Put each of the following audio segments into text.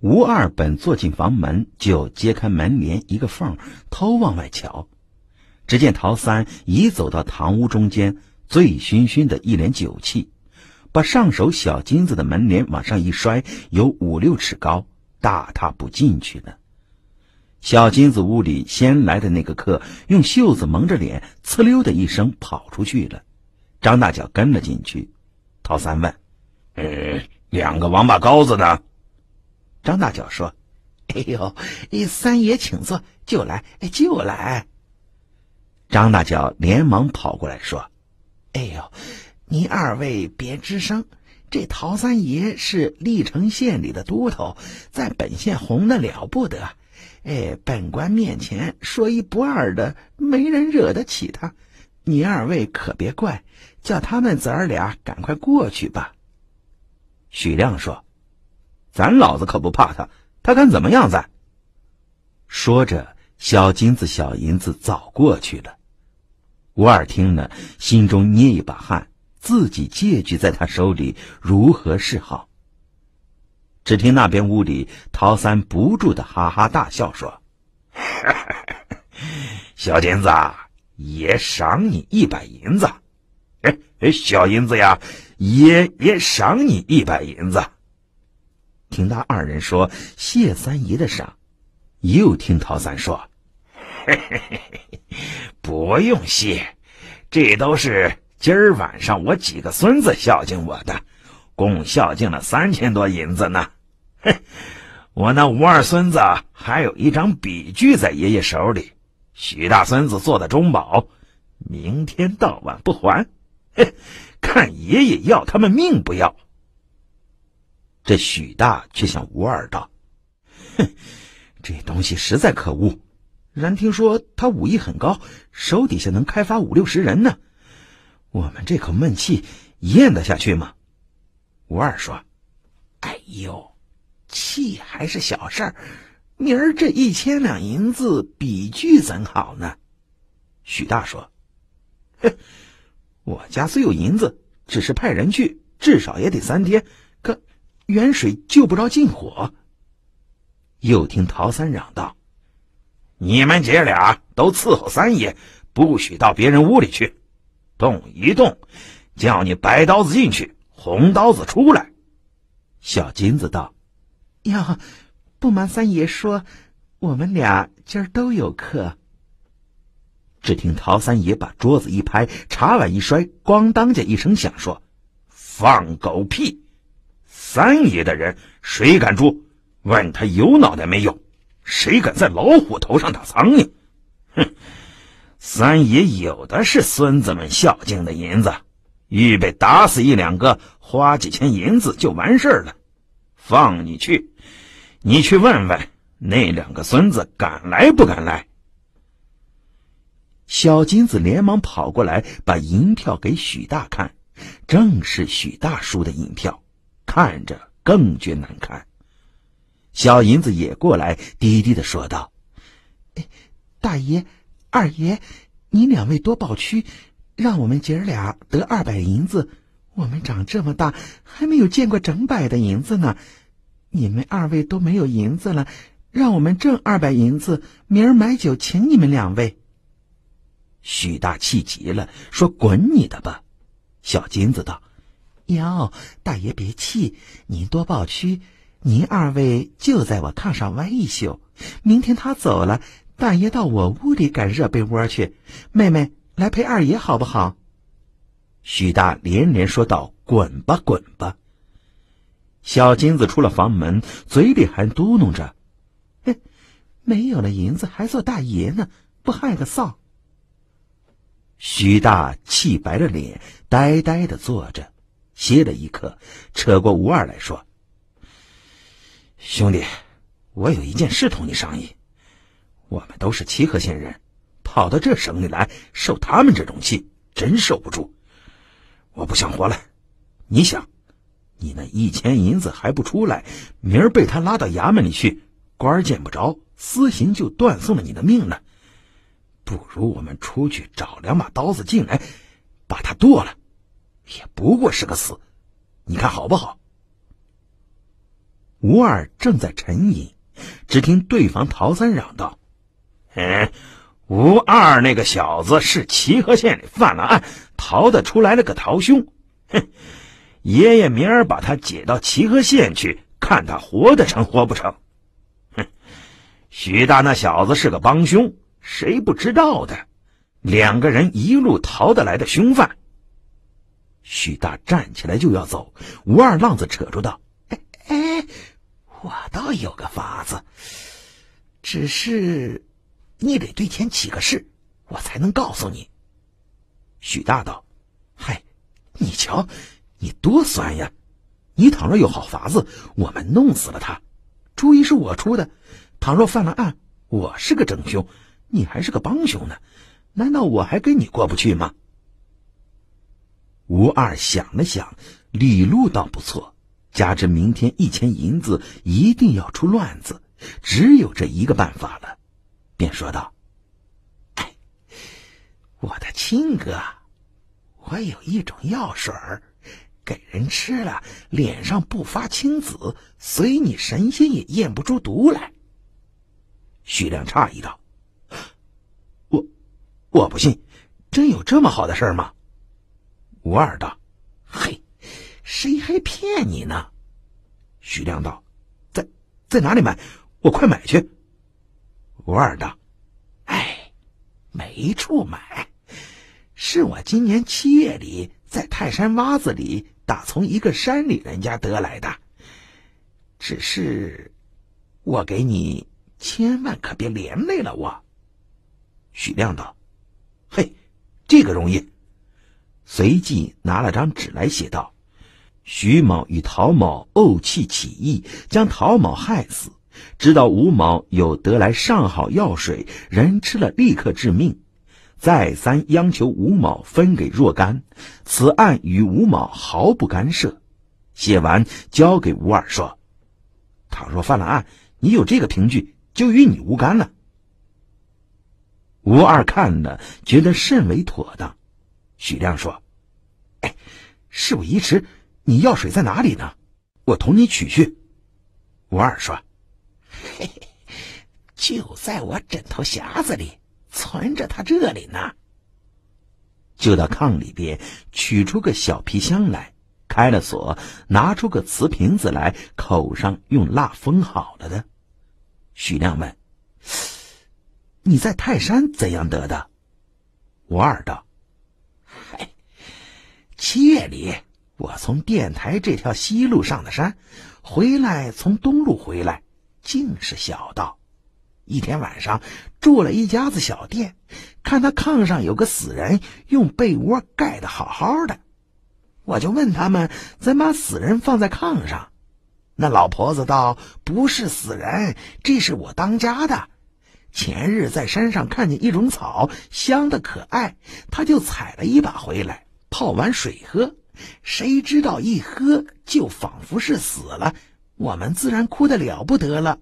吴二本坐进房门，就揭开门帘一个缝，偷往外瞧。只见陶三已走到堂屋中间，醉醺醺的，一脸酒气，把上手小金子的门帘往上一摔，有五六尺高，大踏步进去了。小金子屋里先来的那个客，用袖子蒙着脸，呲溜的一声跑出去了。张大脚跟了进去。陶三问：“呃，两个王八羔子呢？”张大脚说：“哎呦，三爷请坐，就来就来。”张大脚连忙跑过来，说：“哎呦，您二位别吱声，这陶三爷是历城县里的都头，在本县红的了不得。哎，本官面前说一不二的，没人惹得起他。您二位可别怪，叫他们子儿俩赶快过去吧。”许亮说。咱老子可不怕他，他敢怎么样？咱。说着，小金子、小银子早过去了。吴二听了，心中捏一把汗，自己借据在他手里，如何是好？只听那边屋里，陶三不住的哈哈大笑，说：“ 小金子，爷赏你一百银子。哎哎，小银子呀，爷爷赏你一百银子。”听他二人说谢三爷的赏，又听陶三说：“不用谢，这都是今儿晚上我几个孙子孝敬我的，共孝敬了三千多银子呢。哼，我那吴二孙子还有一张笔据在爷爷手里，许大孙子做的中宝，明天到晚不还，嘿，看爷爷要他们命不要。”这许大却向吴二道：“哼，这东西实在可恶。然听说他武艺很高，手底下能开发五六十人呢。我们这口闷气咽得下去吗？”吴二说：“哎呦，气还是小事儿。明儿这一千两银子，比去怎好呢？”许大说：“哼，我家虽有银子，只是派人去，至少也得三天。”远水救不着近火。又听陶三嚷道：“你们姐俩都伺候三爷，不许到别人屋里去。动一动，叫你白刀子进去，红刀子出来。”小金子道：“呀，不瞒三爷说，我们俩今儿都有客。”只听陶三爷把桌子一拍，茶碗一摔，咣当家一声响，说：“放狗屁！”三爷的人谁敢住？问他有脑袋没有？谁敢在老虎头上打苍蝇？哼！三爷有的是孙子们孝敬的银子，预备打死一两个，花几钱银子就完事儿了。放你去，你去问问那两个孙子敢来不敢来。小金子连忙跑过来，把银票给许大看，正是许大叔的银票。看着更觉难看，小银子也过来，低低的说道：“大爷，二爷，你两位多保屈，让我们姐儿俩得二百银子。我们长这么大，还没有见过整百的银子呢。你们二位都没有银子了，让我们挣二百银子，明儿买酒请你们两位。”许大气极了，说：“滚你的吧！”小金子道。娘，大爷别气，您多抱屈。您二位就在我炕上歪一宿，明天他走了，大爷到我屋里赶热被窝去。妹妹，来陪二爷好不好？许大连连说道：“滚吧，滚吧。”小金子出了房门，嘴里还嘟囔着：“嘿，没有了银子还做大爷呢，不害个臊。”许大气白了脸，呆呆的坐着。歇了一刻，扯过吴二来说：“兄弟，我有一件事同你商议。我们都是齐河县人，跑到这省里来受他们这种气，真受不住。我不想活了。你想，你那一千银子还不出来，明儿被他拉到衙门里去，官儿见不着，私刑就断送了你的命了。不如我们出去找两把刀子进来，把他剁了。”也不过是个死，你看好不好？吴二正在沉吟，只听对方陶三嚷道：“哎，吴二那个小子是齐河县里犯了案，逃得出来了个逃凶。哼，爷爷明儿把他解到齐河县去，看他活得成活不成？哼，许大那小子是个帮凶，谁不知道的？两个人一路逃得来的凶犯。”许大站起来就要走，吴二浪子扯住道：“哎哎，我倒有个法子，只是你得对天起个誓，我才能告诉你。”许大道：“嗨，你瞧，你多酸呀！你倘若有好法子，我们弄死了他，主意是我出的。倘若犯了案，我是个正凶，你还是个帮凶呢，难道我还跟你过不去吗？”吴二想了想，李路倒不错，加之明天一千银子一定要出乱子，只有这一个办法了，便说道：“哎，我的亲哥，我有一种药水儿，给人吃了，脸上不发青紫，随你神仙也验不出毒来。”徐亮诧异道：“我，我不信，真有这么好的事儿吗？”吴二道：“嘿，谁还骗你呢？”许亮道：“在，在哪里买？我快买去。”吴二道：“哎，没处买，是我今年七月里在泰山洼子里打从一个山里人家得来的。只是我给你千万可别连累了我。”许亮道：“嘿，这个容易。”随即拿了张纸来写道：“徐某与陶某怄气起意，将陶某害死。知道吴某有得来上好药水，人吃了立刻致命。再三央求吴某分给若干。此案与吴某毫不干涉。”写完交给吴二说：“倘若犯了案，你有这个凭据，就与你无干了。”吴二看了，觉得甚为妥当。许亮说：“哎，事不宜迟，你药水在哪里呢？我同你取去。”吴二说：“嘿嘿，就在我枕头匣子里存着，他这里呢。”就到炕里边取出个小皮箱来，开了锁，拿出个瓷瓶子来，口上用蜡封好了的。许亮问：“你在泰山怎样得的？”吴二道。七月里，我从电台这条西路上的山回来，从东路回来，竟是小道。一天晚上，住了一家子小店，看他炕上有个死人，用被窝盖的好好的，我就问他们：“怎把死人放在炕上？”那老婆子道：“不是死人，这是我当家的。前日在山上看见一种草，香的可爱，他就采了一把回来。”泡碗水喝，谁知道一喝就仿佛是死了，我们自然哭得了不得了。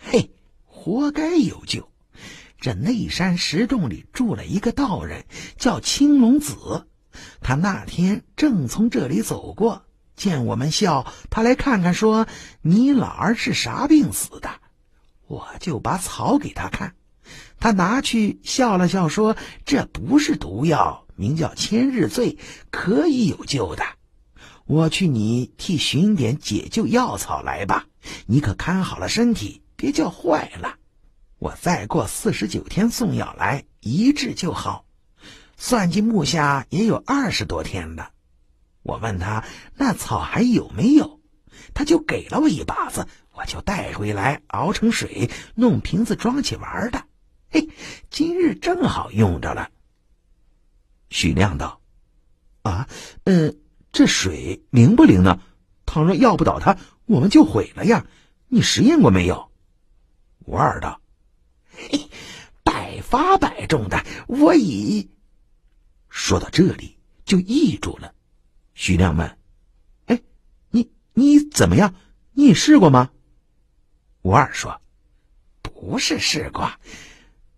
嘿，活该有救！这内山石洞里住了一个道人，叫青龙子。他那天正从这里走过，见我们笑，他来看看说：“你老儿是啥病死的？”我就把草给他看，他拿去笑了笑说：“这不是毒药。”名叫千日醉，可以有救的。我去，你替寻点解救药草来吧。你可看好了身体，别叫坏了。我再过四十九天送药来，一治就好。算计木下也有二十多天了。我问他那草还有没有，他就给了我一把子，我就带回来熬成水，弄瓶子装起玩的。嘿，今日正好用着了。许亮道：“啊，嗯，这水灵不灵呢？倘若要不倒它，我们就毁了呀！你实验过没有？”吴二道：“嘿，百发百中的，我已。”说到这里就意住了。许亮问：“哎，你你怎么样？你试过吗？”吴二说：“不是试过，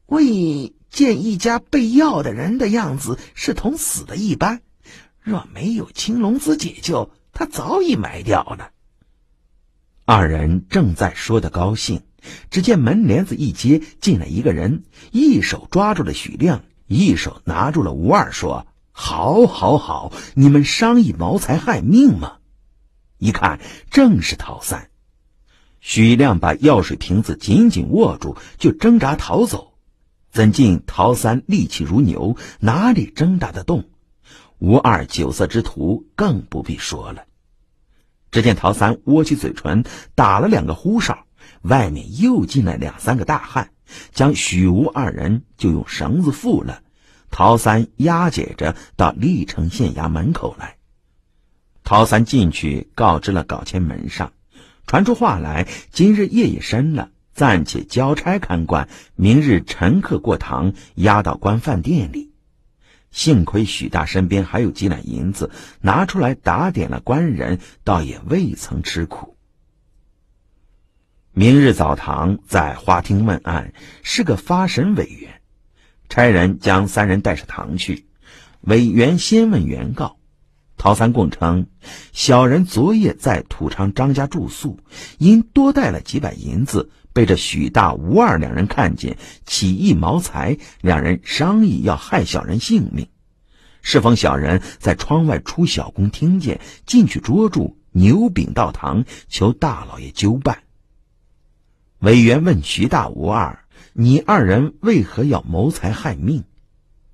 我已。”见一家备药的人的样子是同死的一般，若没有青龙子解救，他早已埋掉了。二人正在说的高兴，只见门帘子一揭，进来一个人，一手抓住了许亮，一手拿住了吴二，说：“好，好，好！你们商议谋财害命吗？”一看正是陶三。许亮把药水瓶子紧紧握住，就挣扎逃走。怎禁陶三力气如牛，哪里挣扎得动？吴二酒色之徒更不必说了。只见陶三握起嘴唇，打了两个呼哨，外面又进来两三个大汉，将许吴二人就用绳子缚了，陶三押解着到历城县衙门口来。陶三进去告知了搞钱门上，传出话来：今日夜已深了。暂且交差看管，明日陈客过堂，押到官饭店里。幸亏许大身边还有几两银子，拿出来打点了官人，倒也未曾吃苦。明日早堂在花厅问案，是个发审委员，差人将三人带上堂去。委员先问原告，陶三供称：小人昨夜在土昌张家住宿，因多带了几百银子。被这许大吴二两人看见，起意谋财，两人商议要害小人性命。适逢小人在窗外出小工，听见进去捉住牛炳，到堂求大老爷究办。委员问徐大吴二：“你二人为何要谋财害命？”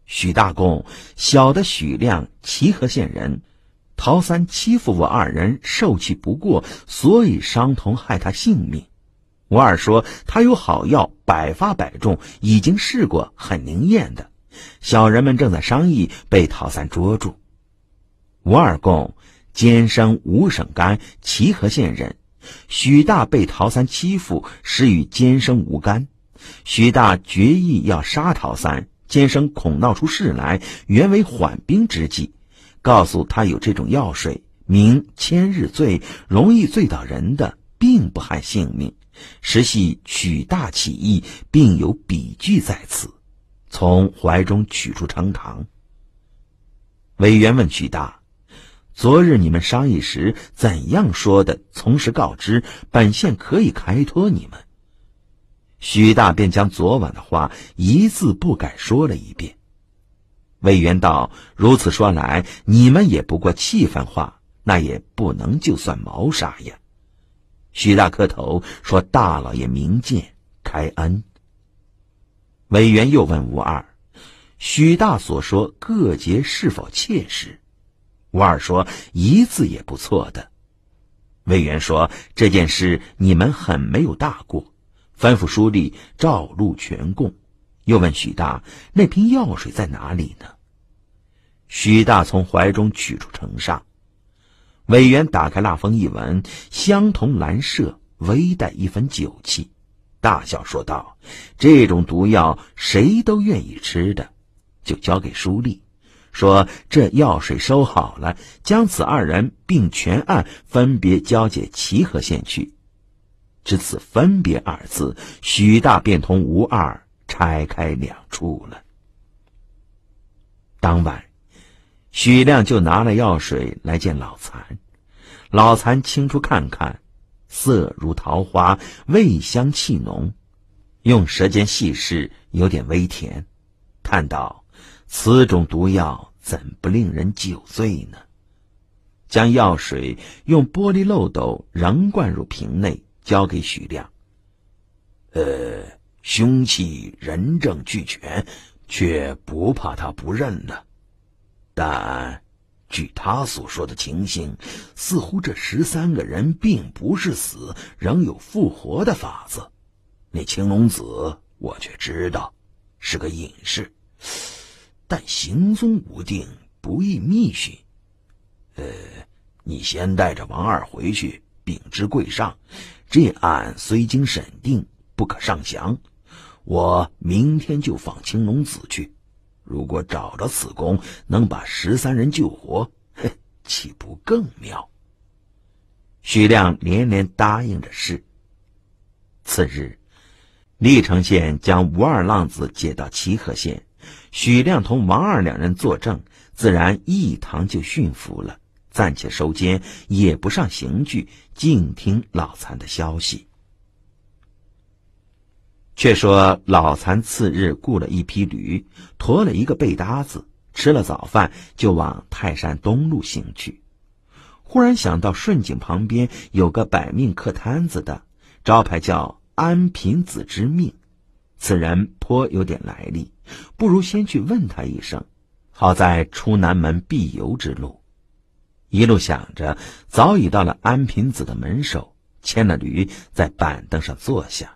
许大公：“小的许亮，齐河县人。陶三欺负我二人，受气不过，所以商同害他性命。”吴二说：“他有好药，百发百中，已经试过，很灵验的。”小人们正在商议，被陶三捉住。吴二供：“监生吴省干，齐河县人。许大被陶三欺负，是与监生无干。许大决意要杀陶三，监生恐闹出事来，原为缓兵之计，告诉他有这种药水，名千日醉，容易醉倒人的，并不害性命。”实系曲大起义，并有笔据在此。从怀中取出呈堂。委员问许大：“昨日你们商议时怎样说的？从实告知，本县可以开脱你们。”许大便将昨晚的话一字不改说了一遍。委员道：“如此说来，你们也不过气愤话，那也不能就算谋杀呀。”许大磕头说：“大老爷明鉴，开恩。”委员又问吴二：“许大所说各节是否切实？”吴二说：“一字也不错的。”委员说：“这件事你们很没有大过，吩咐书吏照录全供。”又问许大：“那瓶药水在哪里呢？”许大从怀中取出呈上。委员打开蜡封一闻，相同兰色，微带一分酒气，大笑说道：“这种毒药谁都愿意吃的，就交给书立，说这药水收好了，将此二人并全案分别交解齐河县去。”至此“分别”二字，许大便同吴二拆开两处了。当晚，许亮就拿了药水来见老残。老残清楚看看，色如桃花，味香气浓，用舌尖细试，有点微甜，叹道：“此种毒药怎不令人酒醉呢？”将药水用玻璃漏斗仍灌入瓶内，交给许亮。呃，凶器人证俱全，却不怕他不认了，但。据他所说的情形，似乎这十三个人并不是死，仍有复活的法子。那青龙子，我却知道，是个隐士，但行踪无定，不易觅寻。呃，你先带着王二回去，禀知贵上。这案虽经审定，不可上降。我明天就访青龙子去。如果找到此功，能把十三人救活，嘿，岂不更妙？徐亮连连答应着是。次日，历城县将吴二浪子解到齐河县，徐亮同王二两人作证，自然一堂就驯服了，暂且收监，也不上刑具，静听老残的消息。却说老残次日雇了一批驴，驮了一个背搭子，吃了早饭就往泰山东路行去。忽然想到顺景旁边有个摆命客摊子的，招牌叫“安贫子之命”，此人颇有点来历，不如先去问他一声。好在出南门必由之路，一路想着，早已到了安贫子的门首，牵了驴在板凳上坐下。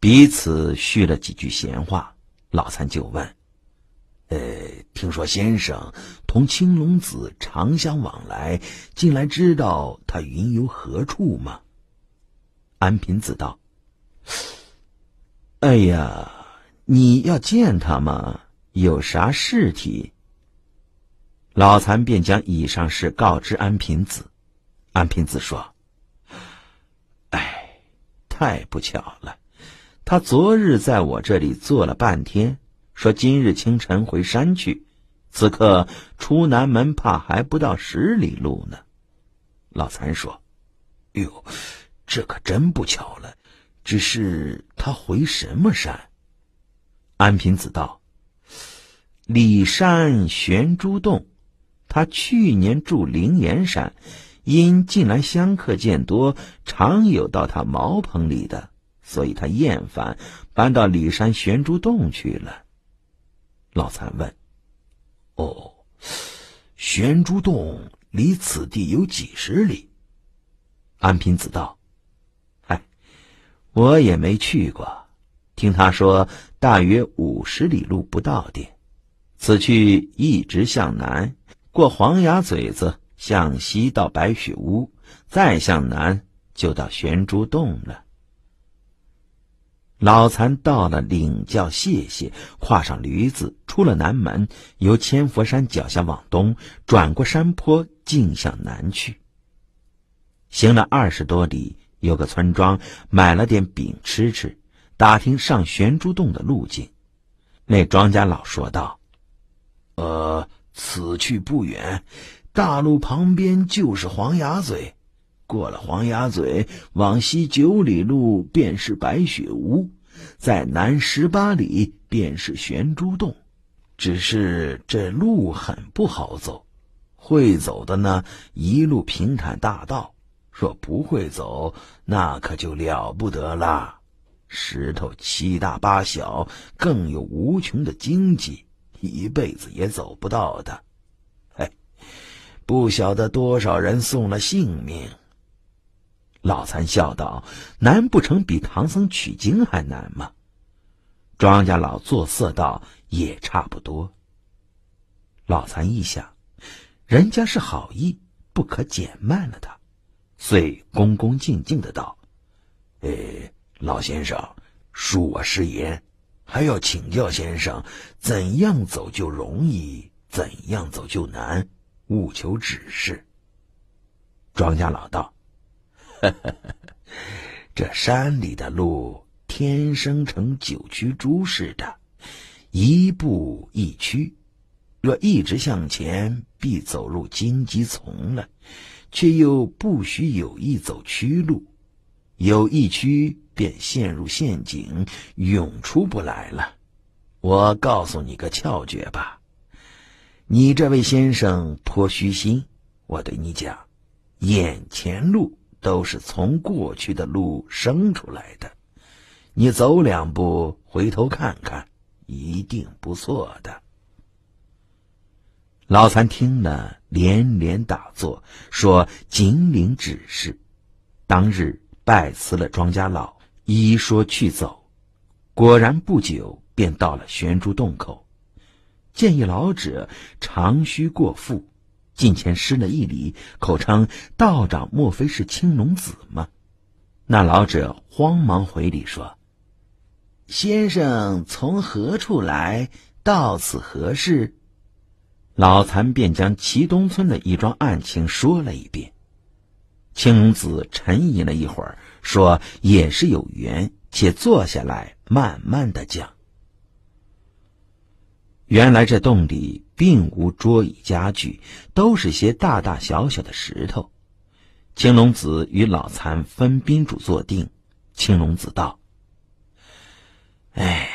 彼此叙了几句闲话，老残就问：“呃，听说先生同青龙子常相往来，近来知道他云游何处吗？”安平子道：“哎呀，你要见他吗？有啥事体？”老残便将以上事告知安平子，安平子说：“哎，太不巧了。”他昨日在我这里坐了半天，说今日清晨回山去，此刻出南门怕还不到十里路呢。老残说：“哟，这可真不巧了。只是他回什么山？”安平子道：“李山悬珠洞。他去年住灵岩山，因近来香客渐多，常有到他茅棚里的。”所以他厌烦，搬到里山玄珠洞去了。老残问：“哦，玄珠洞离此地有几十里？”安平子道：“哎，我也没去过，听他说大约五十里路不到点。此去一直向南，过黄崖嘴子，向西到白雪屋，再向南就到玄珠洞了。”老残到了，领教谢谢。跨上驴子，出了南门，由千佛山脚下往东，转过山坡，径向南去。行了二十多里，有个村庄，买了点饼吃吃，打听上悬珠洞的路径。那庄家老说道：“呃，此去不远，大路旁边就是黄崖嘴。”过了黄崖嘴，往西九里路便是白雪屋，在南十八里便是玄珠洞，只是这路很不好走，会走的呢，一路平坦大道；若不会走，那可就了不得了，石头七大八小，更有无穷的荆棘，一辈子也走不到的。哎，不晓得多少人送了性命。老三笑道：“难不成比唐僧取经还难吗？”庄家老作色道：“也差不多。”老三一想，人家是好意，不可减慢了他，遂恭恭敬敬的道：“诶，老先生，恕我失言，还要请教先生，怎样走就容易，怎样走就难，务求指示。”庄家老道。这山里的路天生成九曲珠似的，一步一曲，若一直向前，必走入荆棘丛了；却又不许有意走曲路，有一曲便陷入陷阱，永出不来了。我告诉你个窍诀吧，你这位先生颇虚心，我对你讲，眼前路。都是从过去的路生出来的，你走两步回头看看，一定不错的。老三听了连连打坐，说：“谨领指示。”当日拜辞了庄家老，依说去走，果然不久便到了玄珠洞口，见一老者长须过腹。近前施了一礼，口称：“道长，莫非是青龙子吗？”那老者慌忙回礼说：“先生从何处来？到此何事？”老残便将齐东村的一桩案情说了一遍。青龙子沉吟了一会儿，说：“也是有缘，且坐下来慢慢的讲。”原来这洞里。并无桌椅家具，都是些大大小小的石头。青龙子与老残分宾主坐定。青龙子道：“哎，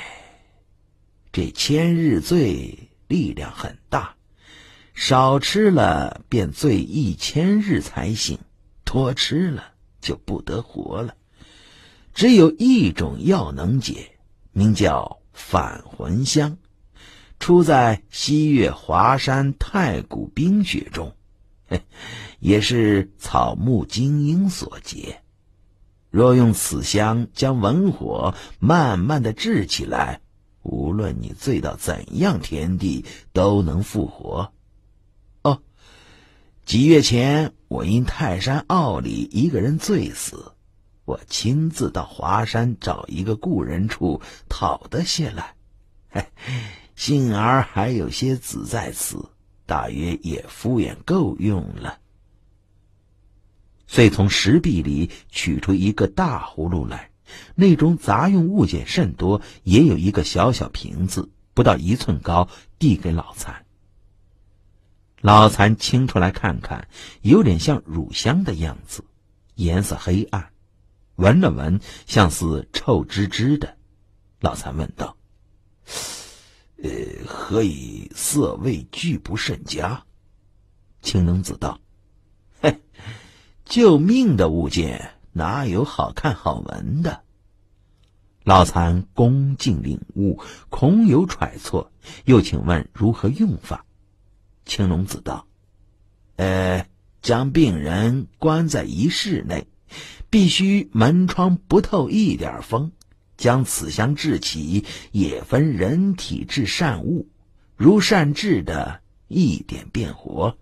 这千日醉力量很大，少吃了便醉一千日才醒，多吃了就不得活了。只有一种药能解，名叫返魂香。”出在西岳华山太古冰雪中，嘿，也是草木精英所结。若用此香将文火慢慢的制起来，无论你醉到怎样田地，都能复活。哦，几月前我因泰山坳里一个人醉死，我亲自到华山找一个故人处讨得些来，嘿。幸而还有些子在此，大约也敷衍够用了。遂从石壁里取出一个大葫芦来，内中杂用物件甚多，也有一个小小瓶子，不到一寸高，递给老残。老残清出来看看，有点像乳香的样子，颜色黑暗，闻了闻，像是臭吱吱的。老残问道。呃，何以色味俱不甚佳？青龙子道：“嘿，救命的物件哪有好看好闻的？”老残恭敬领悟，恐有揣错，又请问如何用法？青龙子道：“呃，将病人关在一室内，必须门窗不透一点风。”将此香制起，也分人体至善恶。如善治的，一点便活；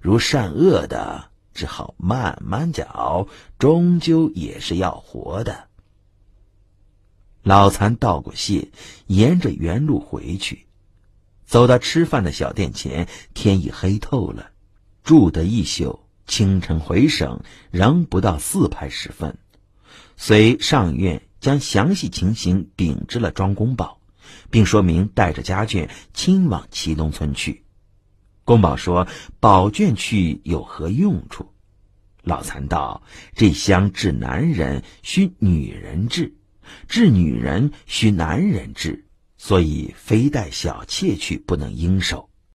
如善恶的，只好慢慢熬，终究也是要活的。老残道过谢，沿着原路回去，走到吃饭的小店前，天已黑透了。住得一宿，清晨回省，仍不到四排时分，随上院。将详细情形禀知了庄公宝，并说明带着家眷亲往祁东村去。公宝说：“宝眷去有何用处？”老残道：“这香治男人需女人治，治女人需男人治，所以非带小妾去不能应手。”